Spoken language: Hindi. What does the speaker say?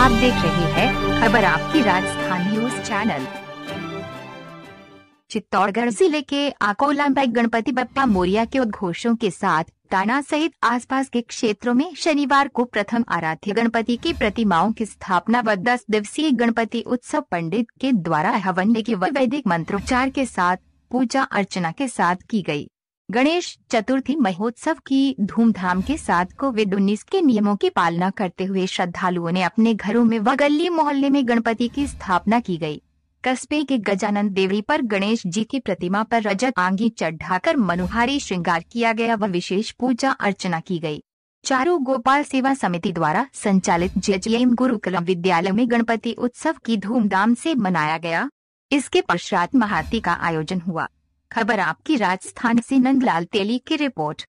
आप देख रहे हैं खबर आपकी राजस्थान न्यूज चैनल चित्तौड़गढ़ जिले के आकोला में गणपति बप्पा मोरिया के उद्घोषों के साथ ताना सहित आसपास के क्षेत्रों में शनिवार को प्रथम आराध्य गणपति की प्रतिमाओं की स्थापना व दस दिवसीय गणपति उत्सव पंडित के द्वारा हवन के वैदिक मंत्रोच्चार के साथ पूजा अर्चना के साथ की गई। गणेश चतुर्थी महोत्सव की धूमधाम के साथ कोविड उन्नीस के नियमों की पालना करते हुए श्रद्धालुओं ने अपने घरों में व गली मोहल्ले में गणपति की स्थापना की गई। कस्बे के गजानंद देवी पर गणेश जी की प्रतिमा पर रजत आंगी चढ़ाकर मनोहारी श्रृंगार किया गया व विशेष पूजा अर्चना की गई। चारू गोपाल सेवा समिति द्वारा संचालित एम गुरुकुलम विद्यालय में गणपति उत्सव की धूमधाम से मनाया गया इसके पश्चात महाती का आयोजन हुआ खबर आपकी राजस्थान से नंदलाल तेली की रिपोर्ट